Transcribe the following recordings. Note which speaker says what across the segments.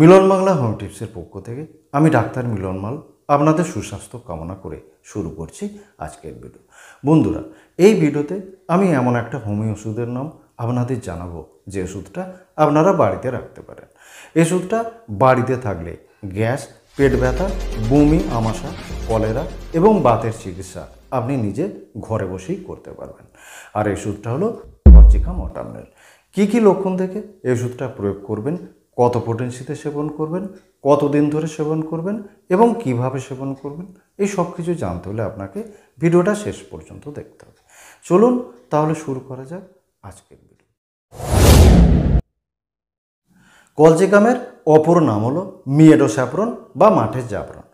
Speaker 1: মিলন Bangla home টিপসের পক্ষ থেকে আমি ডাক্তার মিলন মাল আপনাদের সুস্বাস্থ্য কামনা করে শুরু করছি আজকের ভিডিও বন্ধুরা এই ভিডিওতে আমি এমন একটা হোমি ওষুধের নাম আপনাদের জানাবো যে ওষুধটা আপনারা বাড়িতে রাখতে পারেন এই ওষুধটা বাড়িতে থাকলে গ্যাস পেট ব্যথা বমি আমাশা কলেরা এবং বাতের চিকিৎসা আপনি নিজে ঘরে বসেই করতে পারবেন আর এই ওষুধটা হলো ভর্জিকা মটামেল কী কী লক্ষণ দেখে এই ওষুধটা প্রয়োগ করবেন কত পোটেন্সিতে সেবন করবেন কত দিন ধরে সেবন করবেন এবং কিভাবে সেবন করবেন এই সব কিছু জানতে হলে আপনাকে ভিডিওটা শেষ পর্যন্ত দেখতে হবে চলুন তাহলে শুরু করা যাক আজকের ভিডিও কলজিকামের অপর নাম হলো মিয়েডো স্যাপরন বা মাঠের জাপরন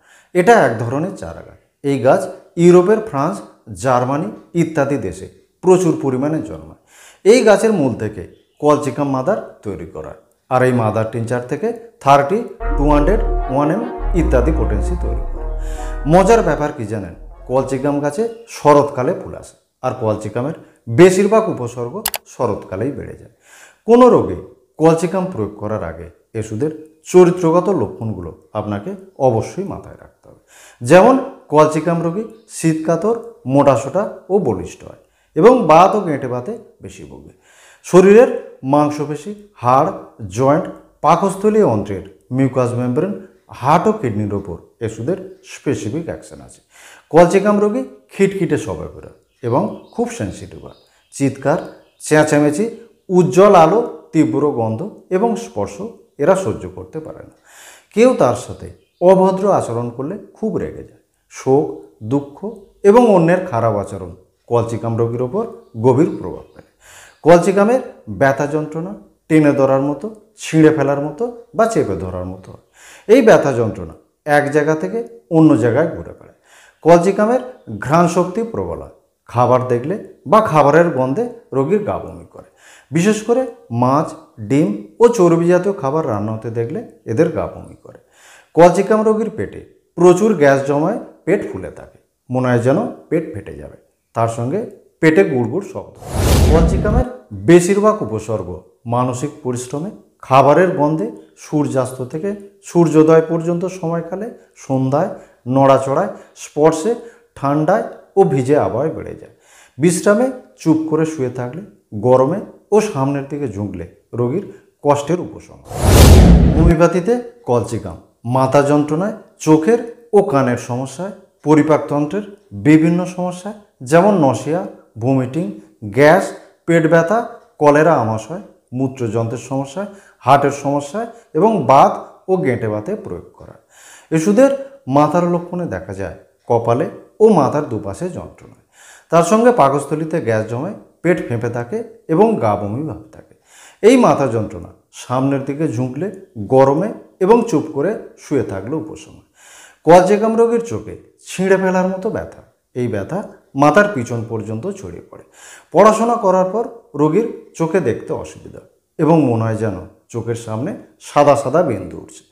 Speaker 1: এটা এক ধরনের চারা গাছ এই গাছ ইউরোপের ফ্রান্স জার্মানি ইত্যাদি দেশে প্রচুর পরিমাণে জন্মায় এই গাছের মূল থেকে কলচিকাম মাদার তৈরি করা আর এই মাদার টিনচার থেকে thirty two hundred one M ইত্যাদি পোটেন্সি তৈরি করে মজার ব্যাপার কি জানেন কলচিকাম গাছে শরৎকালে ফুল আসে আর কলচিকামের বেশিরভাগ উপসর্গ শরৎকালেই বেড়ে যায় কোনো রোগে কলচিকাম প্রয়োগ করার আগে এসুদের চরিত্রগত লক্ষণগুলো আপনাকে অবশ্যই মাথায় রাখতে হবে যেমন কলচিকাম রোগী শীতকাতর মোটাসোটা ও বলিষ্ঠ হয় এবং বাত ও গেঁটে বাতে বেশি ভোগে শরীরের মাংসপেশি হাড় জয়েন্ট পাকস্থলী অন্ত্রের মিউকাস মেমব্রেন হার্ট ও কিডনির ওপর এসুদের স্পেসিফিক অ্যাকশন আছে কলচিকাম রোগী খিটখিটে স্বভাবেরা এবং খুব সেন্সিটিভ হয় চিৎকার চেঁচামেচি উজ্জ্বল আলো তীব্র গন্ধ এবং স্পর্শ এরা সহ্য করতে পারে না কেউ তার সাথে অভদ্র আচরণ করলে খুব রেগে যায় শোক দুঃখ এবং অন্যের খারাপ আচরণ কলচিকাম রোগীর ওপর গভীর প্রভাব ফেলে কলচিকামের ব্যথা যন্ত্রণা টেনে ধরার মতো ছিঁড়ে ফেলার মতো বা চেপে ধরার মতো এই ব্যথা যন্ত্রণা এক জায়গা থেকে অন্য জায়গায় ঘুরে বেড়ায় কলচিকামের ঘ্রাণ শক্তি প্রবল হয় খাবার দেখলে বা খাবারের গন্ধে রোগীর গা বমি করে বিশেষ করে মাছ ডিম ও চর্বিজাতীয় খাবার রান্না হতে দেখলে এদের গা বমি করে কলচিকাম রোগীর পেটে প্রচুর গ্যাস জমায় পেট ফুলে থাকে মনে হয় যেন পেট ফেটে যাবে তার সঙ্গে পেটে গুড়গুড় শব্দ পঞ্চিকামের বেশিরভাগ উপসর্গ মানসিক পরিশ্রমে খাবারের গন্ধে সূর্যাস্ত থেকে সূর্যোদয় পর্যন্ত সময়কালে সন্ধ্যায় নড়াচড়ায় স্পর্শে ঠান্ডায় ও ভিজে আবহাওয়ায় বেড়ে যায় বিশ্রামে চুপ করে শুয়ে থাকলে গরমে ও সামনের দিকে ঝুঁকলে রোগীর কষ্টের উপশম হোমিওপ্যাথিতে কলচিকাম মাথা যন্ত্রণায় চোখের ও কানের সমস্যায় পরিপাকতন্ত্রের বিভিন্ন সমস্যায় যেমন নশিয়া ভমিটিং গ্যাস পেট ব্যথা কলেরা আমাশয় মূত্রযন্ত্রের সমস্যায় হার্টের সমস্যায় এবং বাত ও গেঁটে বাতে প্রয়োগ করা এষুধের মাথার লক্ষণে দেখা যায় কপালে ও মাথার দুপাশে যন্ত্রণা তার সঙ্গে পাকস্থলিতে গ্যাস জমে পেট ফেঁপে থাকে এবং গা বমি ভাব থাকে এই মাথা যন্ত্রণা সামনের দিকে ঝুঁকলে গরমে এবং চুপ করে শুয়ে থাকলে উপশম কজেকাম রোগীর চোখে ছিঁড়ে ফেলার মতো ব্যথা এই ব্যথা মাথার পিছন পর্যন্ত ছড়িয়ে পড়ে পড়াশোনা করার পর রোগীর চোখে দেখতে অসুবিধা এবং মনে হয় যেন চোখের সামনে সাদা সাদা বিন্দু উঠছে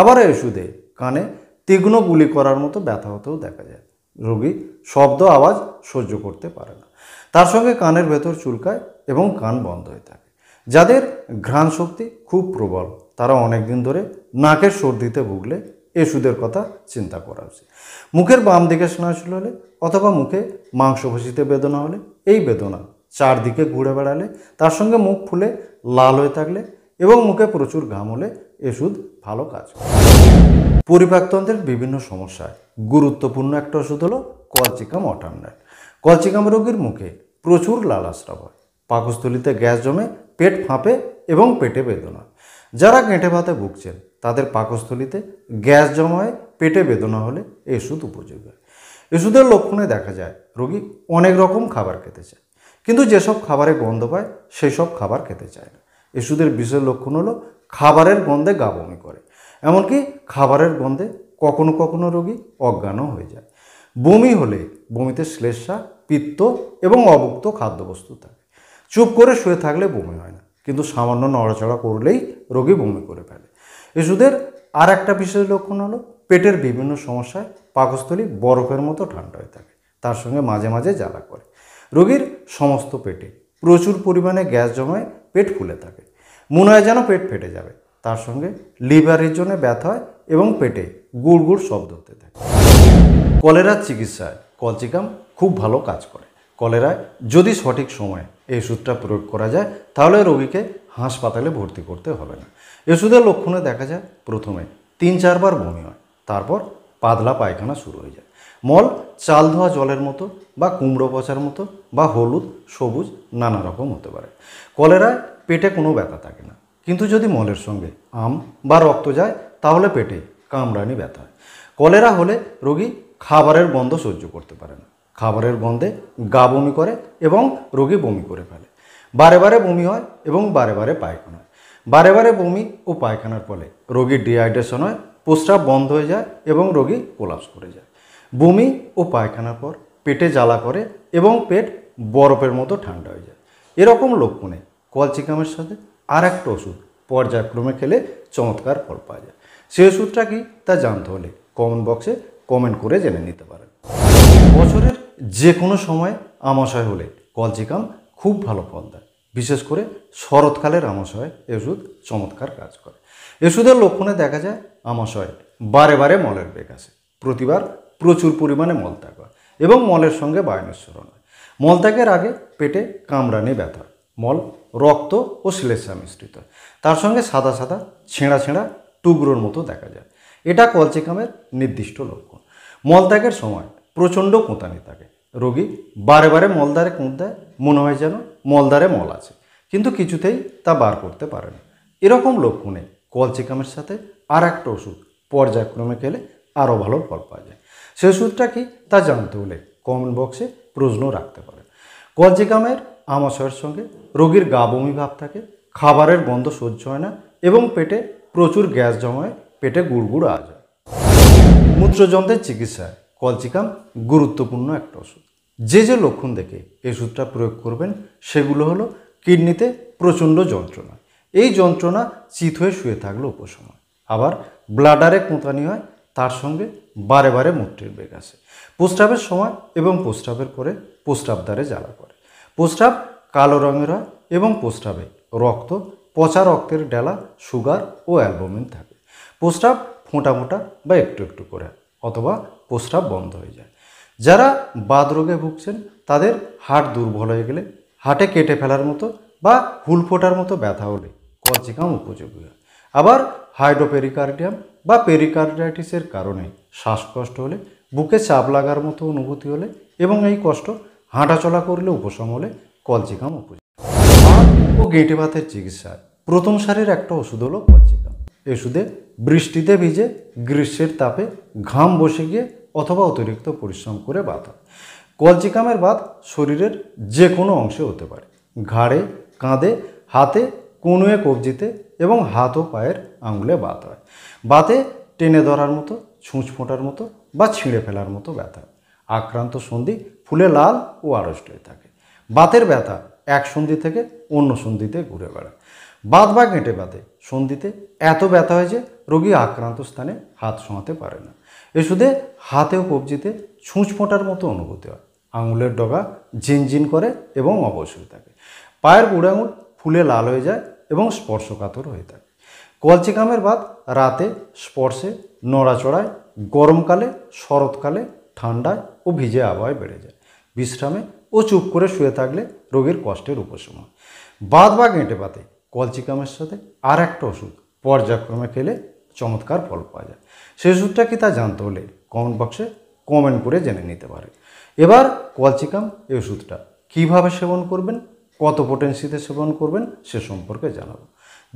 Speaker 1: আবার এই ওষুধে কানে তীক্ষ্ণ গুলি করার মতো ব্যথা হতেও দেখা যায় রোগী শব্দ আওয়াজ সহ্য করতে পারে না তার সঙ্গে কানের ভেতর চুলকায় এবং কান বন্ধ হয়ে থাকে যাদের ঘ্রাণ শক্তি খুব প্রবল তারা অনেকদিন ধরে নাকের সর্দিতে ভুগলে এ সুদের কথা চিন্তা করা উচিত মুখের বাম দিকে ছিল হলে অথবা মুখে মাংসভোষিতে বেদনা হলে এই বেদনা চারদিকে ঘুরে বেড়ালে তার সঙ্গে মুখ ফুলে লাল হয়ে থাকলে এবং মুখে প্রচুর ঘাম হলে এষুধ ভালো কাজ পরিপাকতন্ত্রের বিভিন্ন সমস্যায় গুরুত্বপূর্ণ একটা ওষুধ হলো কলচিকাম অটামনাট কলচিকাম রোগীর মুখে প্রচুর আশ্রাব হয় পাকস্থলিতে গ্যাস জমে পেট ফাঁপে এবং পেটে বেদনা যারা গেঁটে ভাতে ভুগছেন তাদের পাকস্থলিতে গ্যাস জমা হয় পেটে বেদনা হলে এষুধ উপযোগী হয় এষুধের লক্ষণে দেখা যায় রোগী অনেক রকম খাবার খেতে চায় কিন্তু যেসব খাবারে গন্ধ পায় সেই সব খাবার খেতে চায় না এষুধের বিশেষ লক্ষণ হলো খাবারের গন্ধে গা বমি করে এমনকি খাবারের গন্ধে কখনো কখনো রোগী অজ্ঞানও হয়ে যায় বমি হলে বমিতে শ্লেষা পিত্ত এবং অভুক্ত খাদ্যবস্তু থাকে চুপ করে শুয়ে থাকলে বমি হয় না কিন্তু সামান্য নড়াচড়া করলেই রোগী বমি করে ফেলে শিশুদের আর একটা বিশেষ লক্ষণ হলো পেটের বিভিন্ন সমস্যায় পাকস্থলী বরফের মতো ঠান্ডা হয়ে থাকে তার সঙ্গে মাঝে মাঝে জ্বালা করে রোগীর সমস্ত পেটে প্রচুর পরিমাণে গ্যাস জমায় পেট ফুলে থাকে মনে হয় যেন পেট ফেটে যাবে তার সঙ্গে লিভারের জন্য ব্যথা হয় এবং পেটে গুড় গুড় শব্দ হতে থাকে কলেরার চিকিৎসায় কলচিকাম খুব ভালো কাজ করে কলেরায় যদি সঠিক সময়ে এই ওষুধটা প্রয়োগ করা যায় তাহলে রোগীকে হাসপাতালে ভর্তি করতে হবে না ওষুধের লক্ষণে দেখা যায় প্রথমে তিন চারবার বমি হয় তারপর পাতলা পায়খানা শুরু হয়ে যায় মল চাল ধোয়া জলের মতো বা কুমড়ো পচার মতো বা হলুদ সবুজ নানা রকম হতে পারে কলেরায় পেটে কোনো ব্যথা থাকে না কিন্তু যদি মলের সঙ্গে আম বা রক্ত যায় তাহলে পেটে কামড়ানি ব্যথা হয় কলেরা হলে রোগী খাবারের গন্ধ সহ্য করতে পারে না খাবারের গন্ধে গা বমি করে এবং রোগী বমি করে ফেলে বারে বারে বমি হয় এবং বারে বারে পায়খানা বারে বারে বমি ও পায়খানার ফলে রোগীর ডিহাইড্রেশন হয় প্রস্রাব বন্ধ হয়ে যায় এবং রোগী কোলাপস করে যায় বমি ও পায়খানার পর পেটে জ্বালা করে এবং পেট বরফের মতো ঠান্ডা হয়ে যায় এরকম লক্ষণে কলচিকামের সাথে আর একটা ওষুধ পর্যায়ক্রমে খেলে চমৎকার ফল পাওয়া যায় সেই ওষুধটা কি তা জানতে হলে কমেন্ট বক্সে কমেন্ট করে জেনে নিতে পারেন বছরের যে কোনো সময় আমাশয় হলে কলচিকাম খুব ভালো ফল দেয় বিশেষ করে শরৎকালের আমাশয় এ ওষুধ চমৎকার কাজ করে ওষুধের লক্ষণে দেখা যায় আমাশয় বারে বারে মলের বেগ আসে প্রতিবার প্রচুর পরিমাণে মল ত্যাগ হয় এবং মলের সঙ্গে বায়নস্মরণ হয় মল ত্যাগের আগে পেটে কামড়ানি ব্যথা মল রক্ত ও শ্লেষা মিশ্রিত তার সঙ্গে সাদা সাদা ছেঁড়া ছেঁড়া টুকরোর মতো দেখা যায় এটা কলচিকামের নির্দিষ্ট লক্ষণ মলত্যাগের সময় প্রচণ্ড কোঁতানি থাকে রোগী বারে বারে মলদারে কোঁত দেয় মনে হয় যেন মলদারে মল আছে কিন্তু কিছুতেই তা বার করতে পারে না এরকম লক্ষণে কলচিকামের সাথে আর একটা ওষুধ পর্যায়ক্রমে খেলে আরও ভালো ফল পাওয়া যায় সে ওষুধটা কি তা জানতে হলে কমেন্ট বক্সে প্রশ্ন রাখতে পারে কলচিকামের আমাশয়ের সঙ্গে রোগীর গা বমি ভাব থাকে খাবারের গন্ধ সহ্য হয় না এবং পেটে প্রচুর গ্যাস জমায় পেটে গুড়গুড় আওয়াজ হয় মূত্রযন্ত্রের চিকিৎসায় কলচিকাম গুরুত্বপূর্ণ একটা ওষুধ যে যে লক্ষণ দেখে এই ওষুধটা প্রয়োগ করবেন সেগুলো হলো কিডনিতে প্রচণ্ড যন্ত্রণা এই যন্ত্রণা চিত হয়ে শুয়ে থাকলো উপসময় আবার ব্লাডারে কোঁতানি হয় তার সঙ্গে বারে বারে মূর্তির বেগ আসে প্রস্রাবের সময় এবং প্রস্রাবের পরে প্রস্রাবদারে জ্বালা করে প্রস্রাব কালো রঙের হয় এবং প্রস্রাবে রক্ত পচা রক্তের ডেলা সুগার ও অ্যালবোমিন থাকে প্রস্রাব ফোঁটা মোটা বা একটু একটু করে অথবা প্রস্রাব বন্ধ হয়ে যায় যারা বাদ রোগে ভুগছেন তাদের হাট দুর্বল হয়ে গেলে হাটে কেটে ফেলার মতো বা হুল ফোটার মতো ব্যথা হলে কজিকাম উপযোগী হয় আবার হাইড্রোপেরিকার্ডিয়াম বা পেরিকার্ডাইটিসের কারণে শ্বাসকষ্ট হলে বুকে চাপ লাগার মতো অনুভূতি হলে এবং এই কষ্ট হাঁটাচলা করলে উপশম হলে কলচিকাম উপযোগী ও গেঁটে ভাতের চিকিৎসা প্রথম সারির একটা ওষুধ হলো কলচিকাম এই ওষুধে বৃষ্টিতে ভিজে গ্রীষ্মের তাপে ঘাম বসে গিয়ে অথবা অতিরিক্ত পরিশ্রম করে বাঁধা হয় কলচিকামের বাত শরীরের যে কোনো অংশে হতে পারে ঘাড়ে কাঁধে হাতে কনুয়ে কবজিতে এবং হাত ও পায়ের আঙুলে বাত হয় বাতে টেনে ধরার মতো ছুঁচ ফোঁটার মতো বা ছিঁড়ে ফেলার মতো ব্যথা আক্রান্ত সন্ধি ফুলে লাল ও আড়ষ্ট হয়ে থাকে বাতের ব্যথা এক সন্ধি থেকে অন্য সন্ধিতে ঘুরে বেড়ায় বাদ বা গেঁটে বাদে সন্ধিতে এত ব্যথা হয় যে রোগী আক্রান্ত স্থানে হাত শোঁয়াতে পারে না ওষুধে হাতে ও কবজিতে ছুঁচ ফোঁটার মতো অনুভূতি হয় আঙুলের ডগা ঝিনঝিন করে এবং অবশ হয়ে থাকে পায়ের বুড়ে আঙুল ফুলে লাল হয়ে যায় এবং স্পর্শকাতর হয়ে থাকে কলচিকামের বাদ রাতে স্পর্শে নড়াচড়ায় গরমকালে শরৎকালে ঠান্ডায় ও ভিজে আবহাওয়ায় বেড়ে যায় বিশ্রামে ও চুপ করে শুয়ে থাকলে রোগীর কষ্টের উপশম হয় বাদ বা গেঁটে পাতে কলচিকামের সাথে আর একটা ওষুধ পর্যায়ক্রমে খেলে চমৎকার ফল পাওয়া যায় সেই ওষুধটা কি তা জানতে হলে কমেন্ট বক্সে কমেন্ট করে জেনে নিতে পারে এবার কলচিকাম এই ওষুধটা কীভাবে সেবন করবেন কত পোটেন্সিতে সেবন করবেন সে সম্পর্কে জানাবো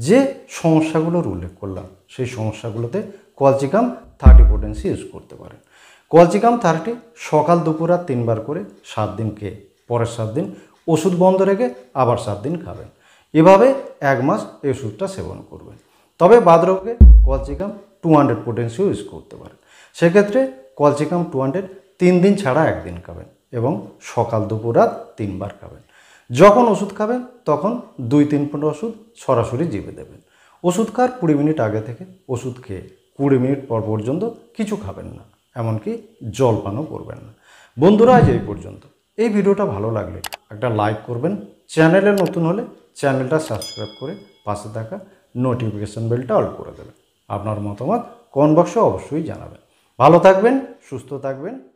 Speaker 1: যে সমস্যাগুলোর উল্লেখ করলাম সেই সমস্যাগুলোতে কলচিকাম থার্টি পোটেন্সি ইউজ করতে পারেন কলচিকাম থার্টি সকাল দুপুর আর তিনবার করে সাত দিন খেয়ে পরের সাত দিন ওষুধ বন্ধ রেখে আবার সাত দিন খাবেন এভাবে এক মাস এই ওষুধটা সেবন করবেন তবে বাদরোগে কলচিকাম টু হান্ড্রেড পোটেন্সিও ইউজ করতে পারেন সেক্ষেত্রে কলচিকাম টু হান্ড্রেড তিন দিন ছাড়া একদিন খাবেন এবং সকাল দুপুর রাত তিনবার খাবেন যখন ওষুধ খাবেন তখন দুই তিন ফুট ওষুধ সরাসরি জিভে দেবেন ওষুধ খাওয়ার কুড়ি মিনিট আগে থেকে ওষুধ খেয়ে কুড়ি মিনিট পর পর্যন্ত কিছু খাবেন না এমনকি জল পানও করবেন না বন্ধুরা আজ এই পর্যন্ত এই ভিডিওটা ভালো লাগলে একটা লাইক করবেন চ্যানেলে নতুন হলে চ্যানেলটা সাবস্ক্রাইব করে পাশে থাকা নোটিফিকেশান বেলটা অল করে দেবেন আপনার মতামত কোন বক্সে অবশ্যই জানাবেন ভালো থাকবেন সুস্থ থাকবেন